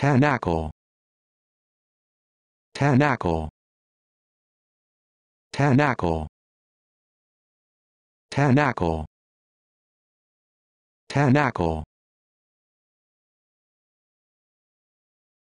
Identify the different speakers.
Speaker 1: Tanacle Tanacle Tanacle Tanacle Tanacle